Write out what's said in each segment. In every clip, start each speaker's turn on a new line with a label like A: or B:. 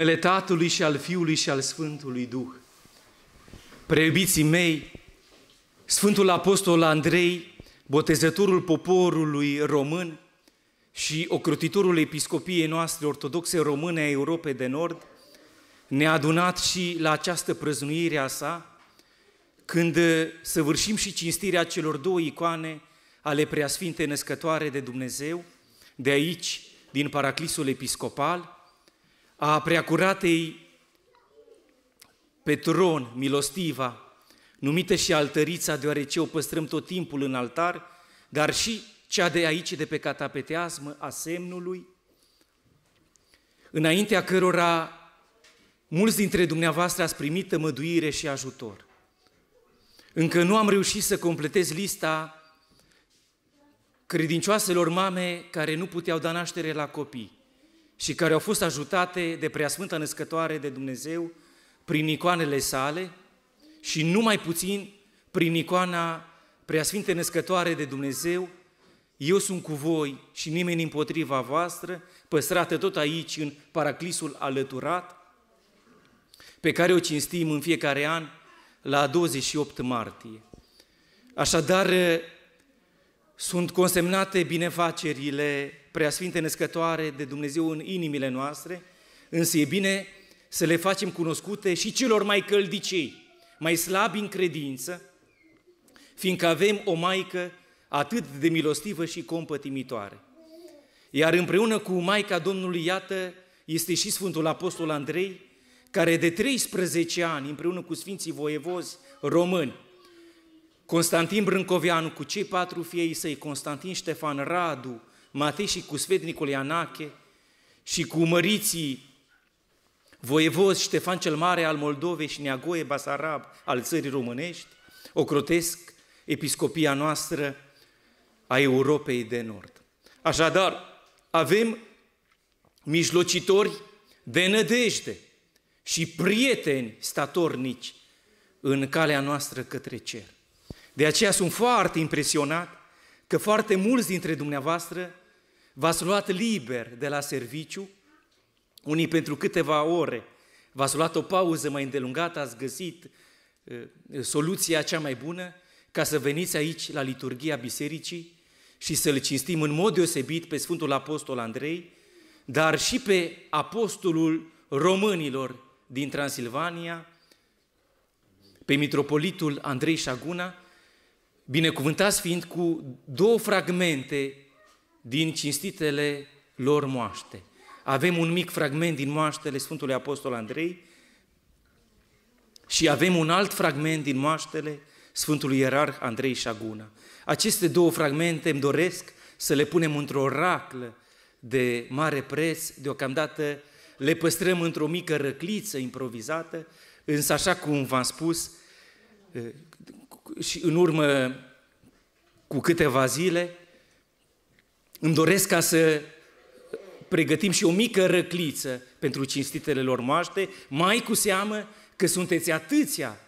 A: numele Tatălui și al Fiului și al Sfântului Duh. Preiubiții mei, Sfântul Apostol Andrei, botezătorul poporului român și ocrotitorul episcopiei noastre ortodoxe române a Europei de Nord, ne-a adunat și la această prăznuire a sa, când săvârșim și cinstirea celor două icoane ale Preasfintei Născătoare de Dumnezeu, de aici, din Paraclisul Episcopal, a preacuratei Petron, milostiva, numită și altărița, deoarece o păstrăm tot timpul în altar, dar și cea de aici, de pe catapeteasmă, a semnului, înaintea cărora mulți dintre dumneavoastră ați primit tămăduire și ajutor. Încă nu am reușit să completez lista credincioaselor mame care nu puteau da naștere la copii și care au fost ajutate de Preasfânta Născătoare de Dumnezeu prin icoanele sale și numai puțin prin icoana Preasfinte Născătoare de Dumnezeu, eu sunt cu voi și nimeni împotriva voastră, păstrată tot aici în paraclisul alăturat, pe care o cinstim în fiecare an la 28 martie. Așadar, sunt consemnate binefacerile preasfinte născătoare de Dumnezeu în inimile noastre, însă e bine să le facem cunoscute și celor mai căldicei, mai slabi în credință, fiindcă avem o Maică atât de milostivă și compătimitoare. Iar împreună cu Maica Domnului, iată, este și Sfântul Apostol Andrei, care de 13 ani, împreună cu Sfinții Voievozi români, Constantin Brâncoveanu cu cei patru fiei săi, Constantin Ștefan Radu, Matei și cu Nicolae Anache și cu măriții voievoz Ștefan cel Mare al Moldovei și Neagoe Basarab al țării românești, ocrotesc episcopia noastră a Europei de Nord. Așadar, avem mijlocitori de nădejde și prieteni statornici în calea noastră către cer. De aceea sunt foarte impresionat că foarte mulți dintre dumneavoastră v-ați luat liber de la serviciu, unii pentru câteva ore, v-ați luat o pauză mai îndelungată, ați găsit uh, uh, soluția cea mai bună ca să veniți aici la liturgia bisericii și să-L cinstim în mod deosebit pe Sfântul Apostol Andrei, dar și pe apostolul românilor din Transilvania, pe mitropolitul Andrei Șaguna binecuvântați fiind cu două fragmente din cinstitele lor moaște. Avem un mic fragment din moaștele Sfântului Apostol Andrei și avem un alt fragment din moaștele Sfântului Ierarh Andrei Șaguna. Aceste două fragmente îmi doresc să le punem într-o raclă de mare preț, deocamdată le păstrăm într-o mică răcliță improvizată, însă așa cum v-am spus, și în urmă cu câteva zile, îmi doresc ca să pregătim și o mică răcliță pentru cinstitele lor moaște, mai cu seamă că sunteți atâția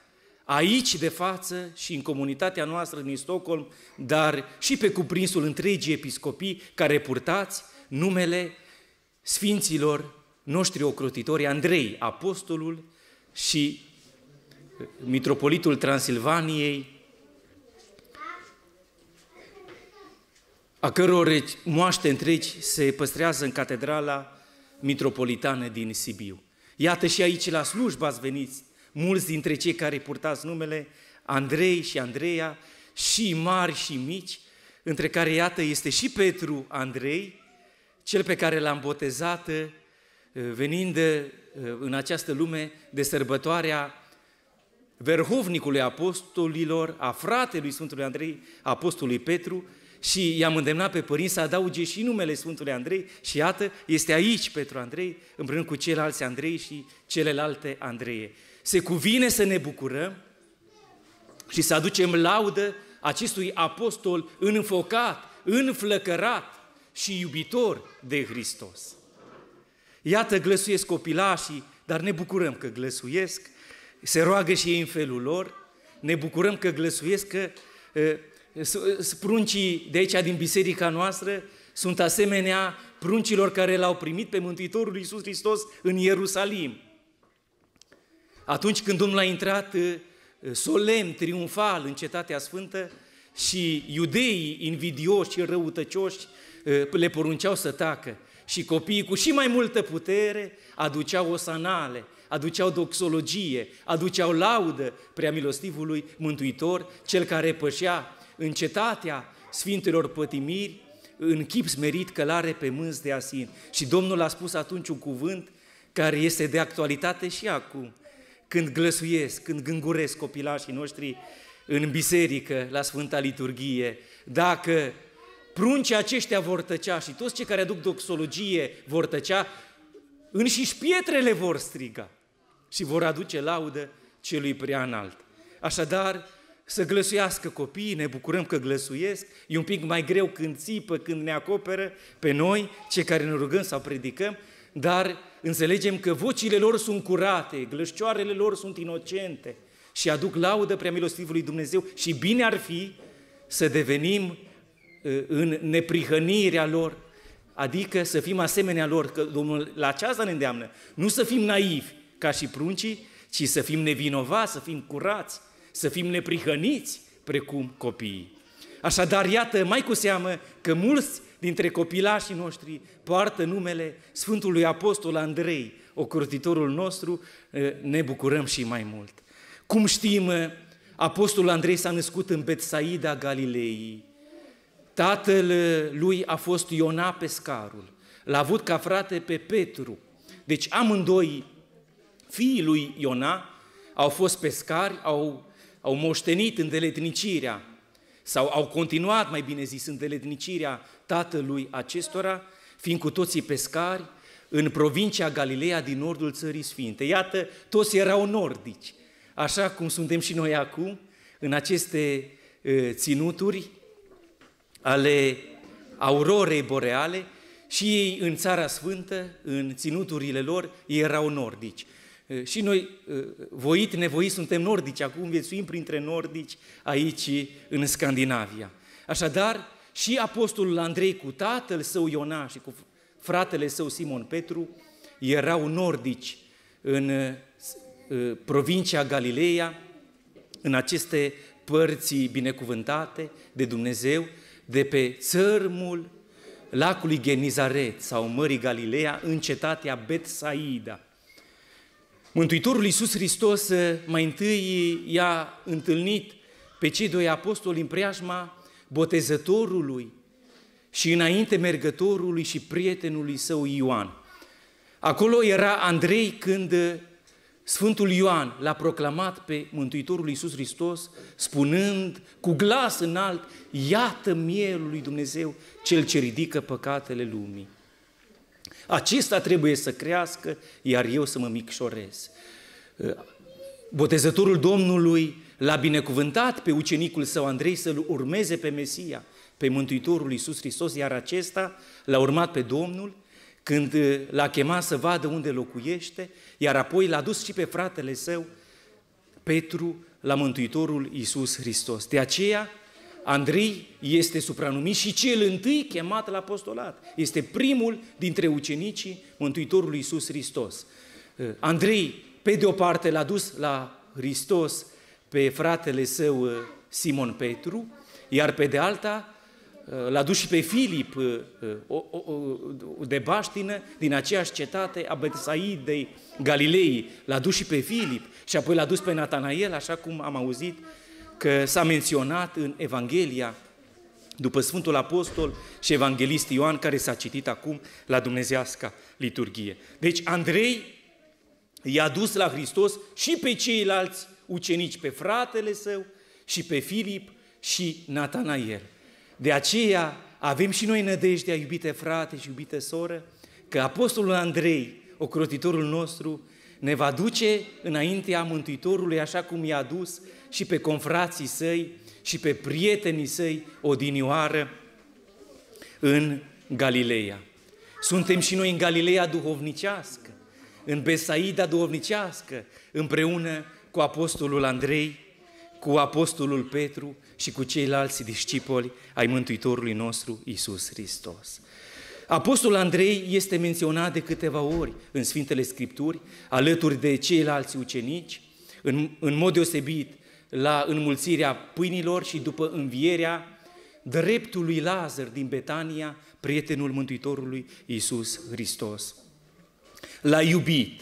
A: aici de față și în comunitatea noastră din Stockholm, dar și pe cuprinsul întregii episcopii care purtați numele Sfinților noștri ocrotitori Andrei, Apostolul și mitropolitul Transilvaniei, a căror moaște întregi se păstrează în catedrala mitropolitană din Sibiu. Iată și aici la slujba ați venit mulți dintre cei care purtați numele Andrei și Andreea, și mari și mici, între care iată este și Petru Andrei, cel pe care l-am botezat uh, venind uh, în această lume de sărbătoarea verhovnicului apostolilor, a fratelui Sfântului Andrei, apostolului Petru, și i-am îndemnat pe părinți să adauge și numele Sfântului Andrei și iată, este aici Petru Andrei, împreună cu ceilalți Andrei și celelalte Andreie. Se cuvine să ne bucurăm și să aducem laudă acestui apostol înfocat, înflăcărat și iubitor de Hristos. Iată, glăsuiesc copilașii, dar ne bucurăm că glăsuiesc, se roagă și ei în felul lor, ne bucurăm că glăsuiesc că spruncii de aici, din biserica noastră, sunt asemenea pruncilor care l-au primit pe Mântuitorul Iisus Hristos în Ierusalim. Atunci când Domnul a intrat solemn, triumfal în Cetatea Sfântă și iudeii invidioși și răutăcioși le porunceau să tacă, și copiii cu și mai multă putere aduceau osanale, aduceau doxologie, aduceau laudă prea milostivului Mântuitor, cel care pășea în cetatea Sfintelor Pătimiri, în chip smerit călare pe mânzi de asin. Și Domnul a spus atunci un cuvânt care este de actualitate și acum, când glăsuiesc, când gânguresc copilașii noștri în biserică, la Sfânta Liturghie, dacă pruncii aceștia vor tăcea și toți cei care aduc doxologie vor tăcea, și pietrele vor striga și vor aduce laudă celui prea înalt. Așadar, să glăsuiască copiii, ne bucurăm că glăsuiesc, e un pic mai greu când țipă, când ne acoperă pe noi, cei care ne rugăm sau predicăm, dar înțelegem că vocile lor sunt curate, glășcioarele lor sunt inocente și aduc laudă prea milostivului Dumnezeu și bine ar fi să devenim Eh, în neprihănirea lor, adică să fim asemenea lor, că Domnul la aceasta ne îndeamnă. Nu să fim naivi ca și pruncii, ci să fim nevinovați, să fim curați, să fim neprihăniți precum copiii. Așadar, iată, mai cu seamă că mulți dintre copilașii noștri poartă numele Sfântului Apostol Andrei, ocrotitorul nostru, eh, ne bucurăm și mai mult. Cum știm, eh, Apostolul Andrei s-a născut în Betsaida Galilei, Tatăl uh, lui a fost Iona Pescarul. L-a avut ca frate pe Petru. Deci amândoi fiii lui Iona au fost pescari, au, au moștenit îndeletnicirea sau au continuat, mai bine zis, îndeletnicirea tatălui acestora, fiind cu toții pescari, în provincia Galileea din nordul țării Sfinte. Iată, toți erau nordici, așa cum suntem și noi acum, în aceste uh, ținuturi ale aurorei boreale și ei în Țara Sfântă, în ținuturile lor, erau nordici. Și noi, voit, nevoit, suntem nordici, acum viețuim printre nordici aici în Scandinavia. Așadar, și apostolul Andrei cu tatăl său Iona și cu fratele său Simon Petru erau nordici în provincia Galileea, în aceste părți binecuvântate de Dumnezeu, de pe țărmul lacului Genizaret sau Mării Galileea în cetatea Betsaida. Mântuitorul Iisus Hristos eh, mai întâi i-a întâlnit pe cei doi apostoli în preajma botezătorului și înainte mergătorului și prietenului său Ioan. Acolo era Andrei când eh, Sfântul Ioan l-a proclamat pe Mântuitorul Iisus Hristos, spunând cu glas înalt, iată mielul lui Dumnezeu, cel ce ridică păcatele lumii. Acesta trebuie să crească, iar eu să mă micșorez. Ă, botezătorul Domnului l-a binecuvântat pe ucenicul său Andrei să-l urmeze pe Mesia, pe Mântuitorul Iisus Hristos, iar acesta l-a urmat pe Domnul când uh, l-a chemat să vadă unde locuiește, iar apoi l-a dus și pe fratele său, Petru, la Mântuitorul Iisus Hristos. De aceea, Andrei este supranumit și cel întâi chemat la apostolat. Este primul dintre ucenicii Mântuitorului Iisus Hristos. Uh, Andrei, pe de o parte, l-a dus la Hristos pe fratele său uh, Simon Petru, iar pe de alta Uh, l-a dus și pe Filip uh, uh, de baștină din aceeași cetate a Betsaidei Galilei, l-a dus și pe Filip și apoi l-a dus pe Natanael, așa cum am auzit că s-a menționat în Evanghelia după Sfântul Apostol și Evanghelist Ioan, care s-a citit acum la Dumnezeasca liturghie. Deci Andrei i-a dus la Hristos și pe ceilalți ucenici, pe fratele său și pe Filip și Natanael. De aceea avem și noi nădejdea, iubite frate și iubite soră, că Apostolul Andrei, ocrotitorul nostru, ne va duce înaintea Mântuitorului așa cum i-a dus și pe confrații săi și pe prietenii săi odinioară în Galileea. Suntem și noi în Galileea duhovnicească, în Besaida duhovnicească, împreună cu Apostolul Andrei cu Apostolul Petru și cu ceilalți discipoli ai Mântuitorului nostru Isus Hristos. Apostolul Andrei este menționat de câteva ori în Sfintele Scripturi, alături de ceilalți ucenici, în, în mod deosebit la înmulțirea pâinilor și după învierea dreptului Lazar din Betania, prietenul Mântuitorului Isus Hristos. L-a iubit,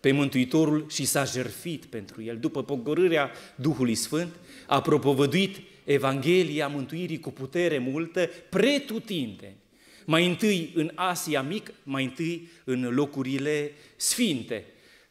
A: pe Mântuitorul și s-a jerfit pentru el. După pogorârea Duhului Sfânt, a propovăduit Evanghelia mântuirii cu putere multă, pretutinte, Mai întâi în Asia Mică, mai întâi în locurile sfinte,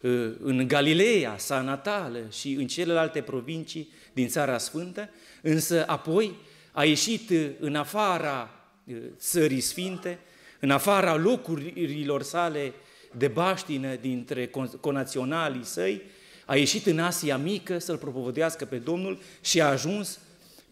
A: ă, în Galileea, sa natală și în celelalte provincii din Țara Sfântă, însă apoi a ieșit în afara ă, țării sfinte, în afara locurilor sale de baștină dintre conaționalii săi, a ieșit în Asia Mică să-L propovădească pe Domnul și a ajuns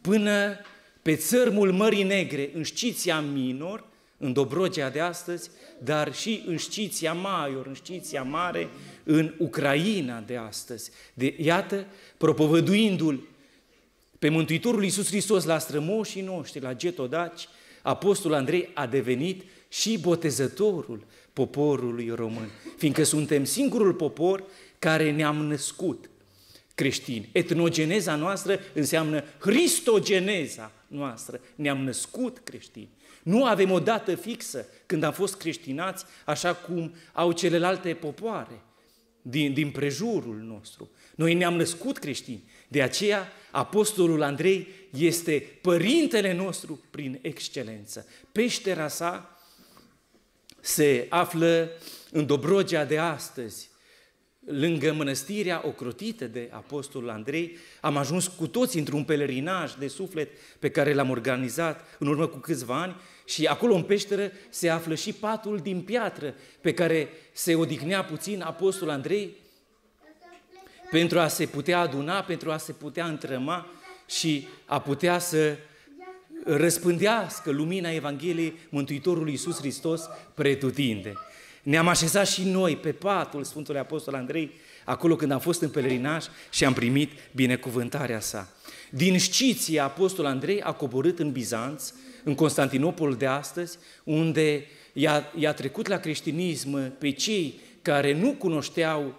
A: până pe țărmul Mării Negre, în Știția Minor, în Dobrogea de astăzi, dar și în Știția Maior, în Știția Mare, în Ucraina de astăzi. De, iată, propovăduindu-L pe Mântuitorul Iisus Hristos la strămoșii noștri, la getodaci, Apostol Andrei a devenit și botezătorul, poporului român, fiindcă suntem singurul popor care ne-am născut creștini. Etnogeneza noastră înseamnă Hristogeneza noastră. Ne-am născut creștini. Nu avem o dată fixă când am fost creștinați, așa cum au celelalte popoare din, din prejurul nostru. Noi ne-am născut creștini. De aceea, Apostolul Andrei este părintele nostru prin excelență. Peștera sa se află în Dobrogea de astăzi, lângă mănăstirea ocrotită de Apostolul Andrei, am ajuns cu toți într-un pelerinaj de suflet pe care l-am organizat în urmă cu câțiva ani și acolo în peșteră se află și patul din piatră pe care se odihnea puțin Apostolul Andrei pentru a se putea aduna, pentru a se putea întrăma și a putea să răspândească lumina Evangheliei Mântuitorului Iisus Hristos pretutinde. Ne-am așezat și noi pe patul Sfântului Apostol Andrei, acolo când am fost în pelerinaj și am primit binecuvântarea sa. Din Știție, Apostol Andrei a coborât în Bizanț, în Constantinopol de astăzi, unde i-a, i-a trecut la creștinism pe cei care nu cunoșteau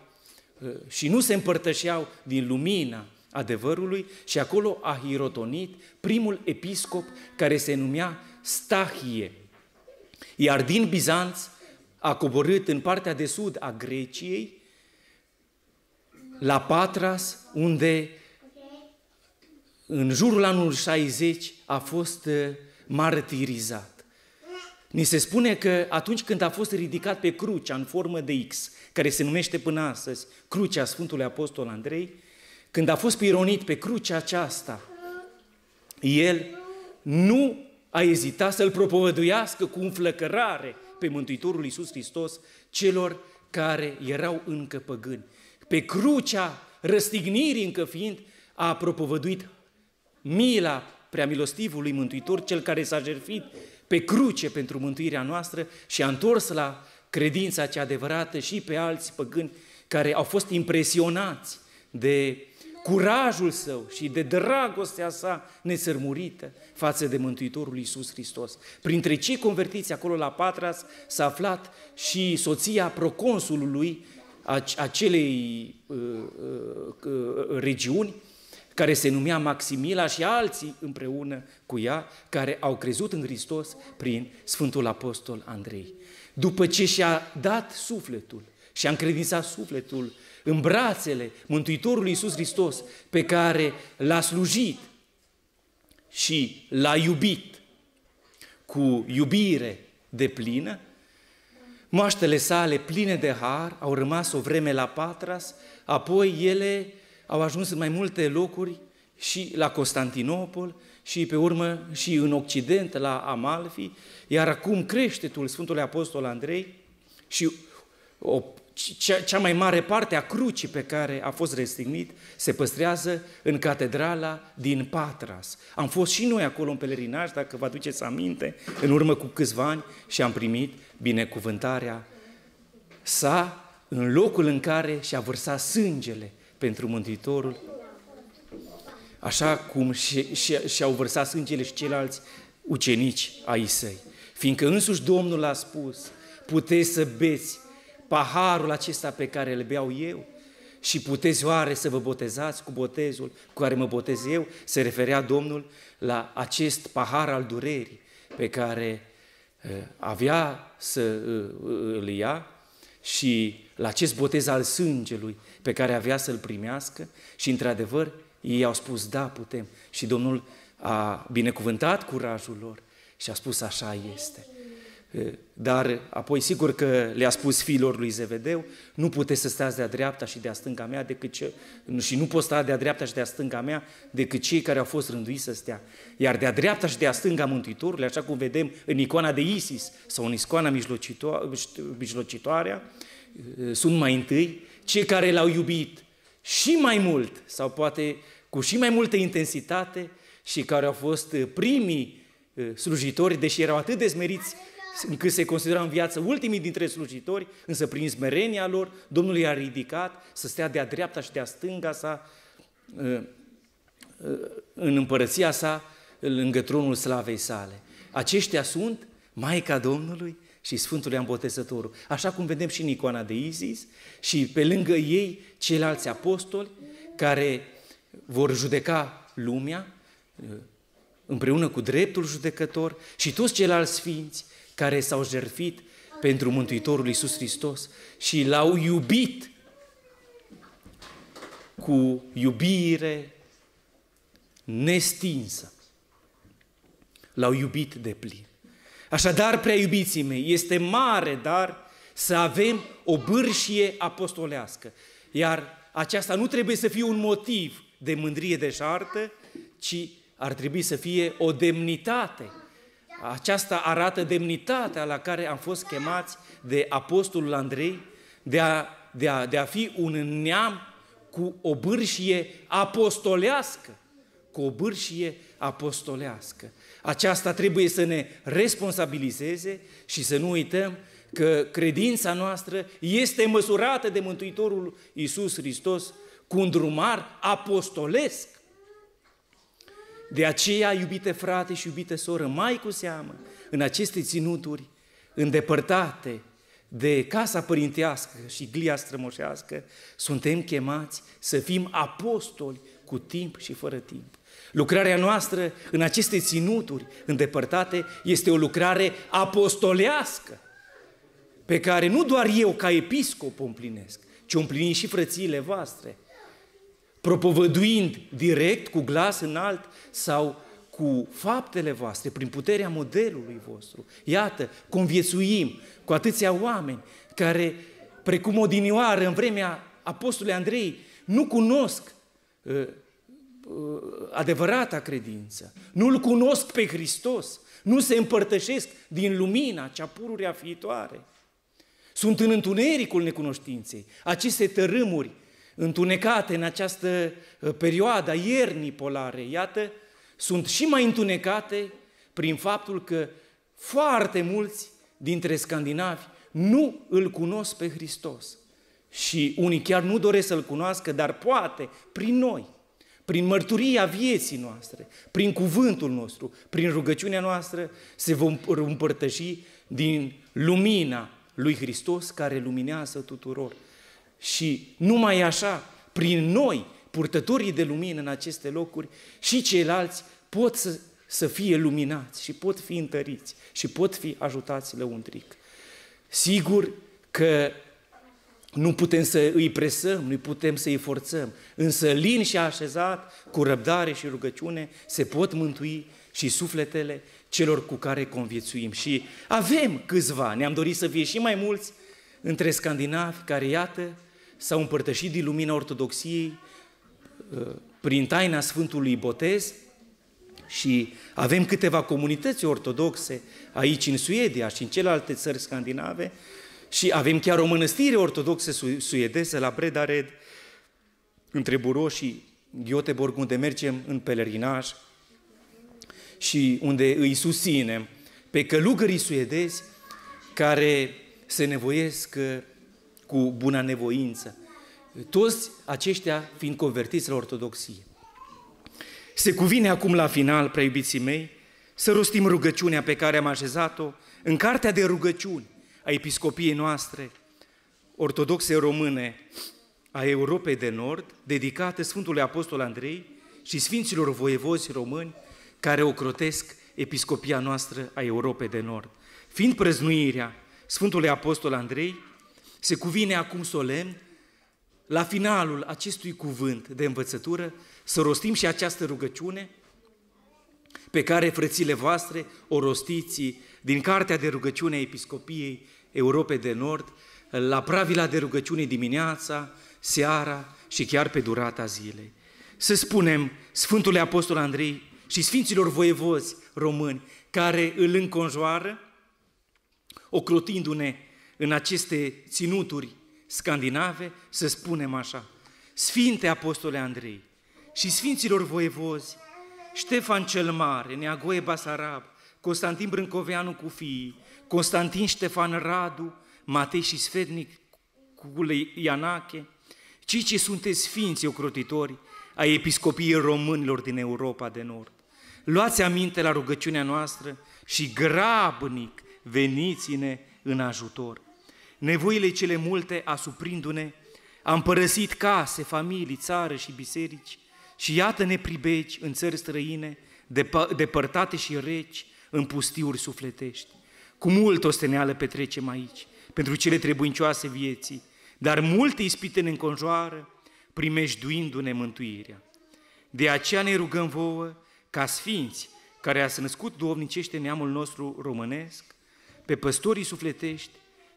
A: uh, și nu se împărtășeau din lumina adevărului și acolo a hirotonit primul episcop care se numea Stahie. Iar din Bizanț a coborât în partea de sud a Greciei, la Patras, unde în jurul anului 60 a fost uh, martirizat. Ni se spune că atunci când a fost ridicat pe crucea în formă de X, care se numește până astăzi Crucea Sfântului Apostol Andrei, când a fost pironit pe crucea aceasta, el nu a ezitat să-l propovăduiască cu înflăcărare pe Mântuitorul Iisus Hristos celor care erau încă păgâni. Pe crucea răstignirii încă fiind, a propovăduit mila preamilostivului Mântuitor, cel care s-a jertfit pe cruce pentru mântuirea noastră și a întors la credința cea adevărată și pe alți păgâni care au fost impresionați de curajul său și de dragostea sa nesărmurită față de Mântuitorul Iisus Hristos. Printre cei convertiți acolo la Patras s-a aflat și soția proconsulului acelei uh, uh, uh, regiuni, care se numea Maximila și alții împreună cu ea, care au crezut în Hristos prin Sfântul Apostol Andrei. După ce și-a dat sufletul și-a încredințat sufletul în brațele Mântuitorului Iisus Hristos pe care l-a slujit și l-a iubit cu iubire de plină, moaștele sale pline de har au rămas o vreme la Patras, apoi ele au ajuns în mai multe locuri și la Constantinopol și pe urmă și în Occident la Amalfi, iar acum creștetul Sfântului Apostol Andrei și o cea mai mare parte a crucii pe care a fost restignit se păstrează în catedrala din Patras. Am fost și noi acolo în pelerinaj, dacă vă aduceți aminte, în urmă cu câțiva ani și am primit binecuvântarea sa în locul în care și-a vărsat sângele pentru Mântuitorul, așa cum și, și, și-au vărsat sângele și ceilalți ucenici ai săi. Fiindcă însuși Domnul a spus, puteți să beți paharul acesta pe care îl beau eu și puteți oare să vă botezați cu botezul cu care mă botez eu? Se referea Domnul la acest pahar al durerii pe care eh, avea să eh, îl ia și la acest botez al sângelui pe care avea să-l primească și, într-adevăr, ei au spus, da, putem. Și Domnul a binecuvântat curajul lor și a spus, așa este. Dar apoi sigur că le-a spus fiilor lui Zevedeu, nu puteți să stați de-a dreapta și de-a stânga mea decât ce, și nu poți sta de-a dreapta și de-a stânga mea decât cei care au fost rânduiți să stea. Iar de-a dreapta și de-a stânga Mântuitorului, așa cum vedem în icoana de Isis sau în icoana mijlocitoare, mijlocitoarea, sunt mai întâi cei care l-au iubit și mai mult sau poate cu și mai multă intensitate și care au fost primii slujitori, deși erau atât de smeriți încât se considera în viață ultimii dintre slujitori, însă prin smerenia lor, Domnul i-a ridicat să stea de-a dreapta și de-a stânga sa, ă, ă, în împărăția sa, lângă tronul slavei sale. Aceștia sunt Maica Domnului și Sfântul Botezătorul. așa cum vedem și în icoana de Isis și pe lângă ei ceilalți apostoli care vor judeca lumea ă, împreună cu dreptul judecător și toți ceilalți sfinți care s-au jertfit pentru Mântuitorul Iisus Hristos și l-au iubit cu iubire nestinsă. L-au iubit de plin. Așadar, prea iubiții mei, este mare dar să avem o bârșie apostolească. Iar aceasta nu trebuie să fie un motiv de mândrie de șartă, ci ar trebui să fie o demnitate aceasta arată demnitatea la care am fost chemați de Apostolul Andrei de a, de a, de a fi un neam cu o bârșie apostolească. Cu o bârșie apostolească. Aceasta trebuie să ne responsabilizeze și să nu uităm că credința noastră este măsurată de Mântuitorul Iisus Hristos cu un drumar apostolesc. De aceea, iubite frate și iubite soră, mai cu seamă, în aceste ținuturi îndepărtate de casa părintească și glia strămoșească, suntem chemați să fim apostoli cu timp și fără timp. Lucrarea noastră în aceste ținuturi îndepărtate este o lucrare apostolească, pe care nu doar eu ca episcop o împlinesc, ci o împlini și frățiile voastre – propovăduind direct, cu glas înalt sau cu faptele voastre, prin puterea modelului vostru. Iată, conviețuim cu atâția oameni care, precum odinioară în vremea Apostolului Andrei, nu cunosc uh, uh, adevărata credință, nu-L cunosc pe Hristos, nu se împărtășesc din lumina cea pururea fiitoare. Sunt în întunericul necunoștinței. Aceste tărâmuri întunecate în această uh, perioadă a iernii polare, iată, sunt și mai întunecate prin faptul că foarte mulți dintre scandinavi nu îl cunosc pe Hristos. Și unii chiar nu doresc să-L cunoască, dar poate prin noi, prin mărturia vieții noastre, prin cuvântul nostru, prin rugăciunea noastră, se vom împărtăși din lumina lui Hristos care luminează tuturor. Și numai așa, prin noi, purtătorii de lumină în aceste locuri, și ceilalți pot să, să fie luminați și pot fi întăriți și pot fi ajutați lăuntric. Sigur că nu putem să îi presăm, nu putem să îi forțăm, însă lin și așezat, cu răbdare și rugăciune, se pot mântui și sufletele celor cu care conviețuim. Și avem câțiva, ne-am dorit să fie și mai mulți, între scandinavi care, iată, s-au împărtășit din lumina ortodoxiei uh, prin taina Sfântului Botez și avem câteva comunități ortodoxe aici în Suedia și în celelalte țări scandinave și avem chiar o mănăstire ortodoxă su suedeză la Bredared, între Buro și Göteborg, unde mergem în pelerinaj și unde îi susținem pe călugării suedezi care se nevoiesc uh, cu bună nevoință. Toți aceștia fiind convertiți la ortodoxie. Se cuvine acum la final, prea mei, să rostim rugăciunea pe care am așezat-o în cartea de rugăciuni a episcopiei noastre ortodoxe române a Europei de Nord, dedicată Sfântului Apostol Andrei și Sfinților voievozi români care ocrotesc episcopia noastră a Europei de Nord. Fiind prăznuirea Sfântului Apostol Andrei, se cuvine acum solemn, la finalul acestui cuvânt de învățătură, să rostim și această rugăciune pe care frățile voastre o rostiți din Cartea de Rugăciune a Episcopiei Europei de Nord, la pravila de rugăciune dimineața, seara și chiar pe durata zilei. Să spunem Sfântului Apostol Andrei și Sfinților voievozi români care îl înconjoară, ocrotindu-ne în aceste ținuturi scandinave, să spunem așa, Sfinte Apostole Andrei și Sfinților Voievozi, Ștefan cel Mare, Neagoe Basarab, Constantin Brâncoveanu cu fiii, Constantin Ștefan Radu, Matei și Sfetnic cu Ianache, cei ce sunteți sfinți ocrotitori ai episcopiei românilor din Europa de Nord. Luați aminte la rugăciunea noastră și grabnic veniți-ne în ajutor nevoile cele multe asuprindu-ne, am părăsit case, familii, țară și biserici și iată ne pribegi în țări străine, depărtate și reci, în pustiuri sufletești. Cu mult o steneală petrecem aici, pentru cele trebuincioase vieții, dar multe ispite ne înconjoară, primejduindu-ne mântuirea. De aceea ne rugăm vouă, ca sfinți care ați născut duovnicește neamul nostru românesc, pe păstorii sufletești,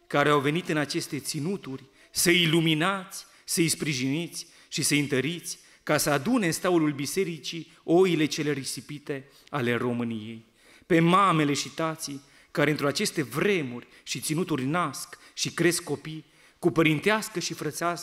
A: care au venit în aceste ținuturi să iluminați, să îi sprijiniți și să-i întăriți ca să adune în staulul bisericii oile cele risipite ale României. Pe mamele și tații care într-o aceste vremuri și ținuturi nasc și cresc copii, cu părintească și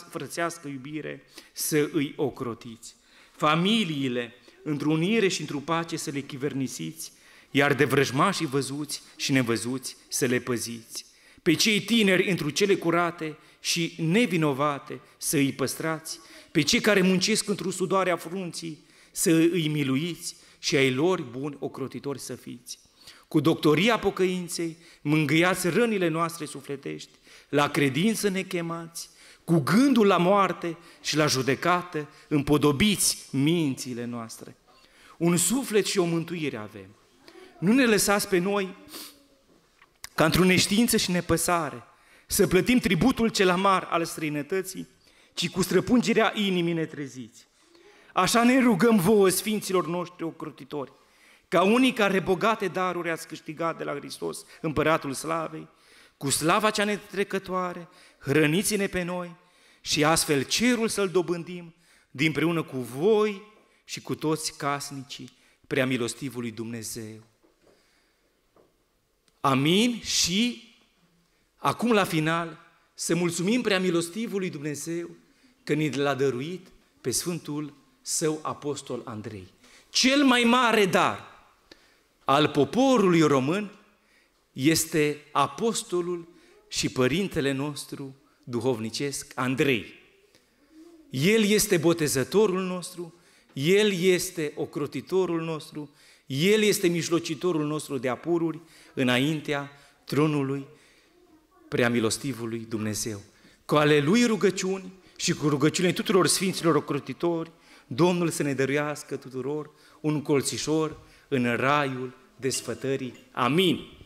A: frățească iubire să îi ocrotiți. Familiile, într-o unire și într-o pace să le chivernisiți, iar de vrăjmașii văzuți și nevăzuți să le păziți pe cei tineri întru cele curate și nevinovate să îi păstrați, pe cei care muncesc într-o sudoarea frunții să îi miluiți și ai lor buni ocrotitori să fiți. Cu doctoria pocăinței mângâiați rănile noastre sufletești, la credință ne chemați, cu gândul la moarte și la judecată împodobiți mințile noastre. Un suflet și o mântuire avem. Nu ne lăsați pe noi ca într-o neștiință și nepăsare, să plătim tributul cel amar al străinătății, ci cu străpungerea inimii ne treziți. Așa ne rugăm vouă, Sfinților noștri ocrutitori, ca unii care bogate daruri ați câștigat de la Hristos, Împăratul Slavei, cu slava cea netrecătoare, hrăniți-ne pe noi și astfel cerul să-l dobândim, dinpreună cu voi și cu toți casnicii prea milostivului Dumnezeu. Amin și acum la final să mulțumim prea milostivului Dumnezeu că ni l-a dăruit pe Sfântul Său Apostol Andrei. Cel mai mare dar al poporului român este apostolul și părintele nostru duhovnicesc Andrei. El este botezătorul nostru, el este ocrotitorul nostru, el este mijlocitorul nostru de apururi, înaintea tronului preamilostivului Dumnezeu. Cu ale Lui rugăciuni și cu rugăciunile tuturor Sfinților ocrotitori, Domnul să ne dăruiască tuturor un colțișor în raiul desfătării. Amin.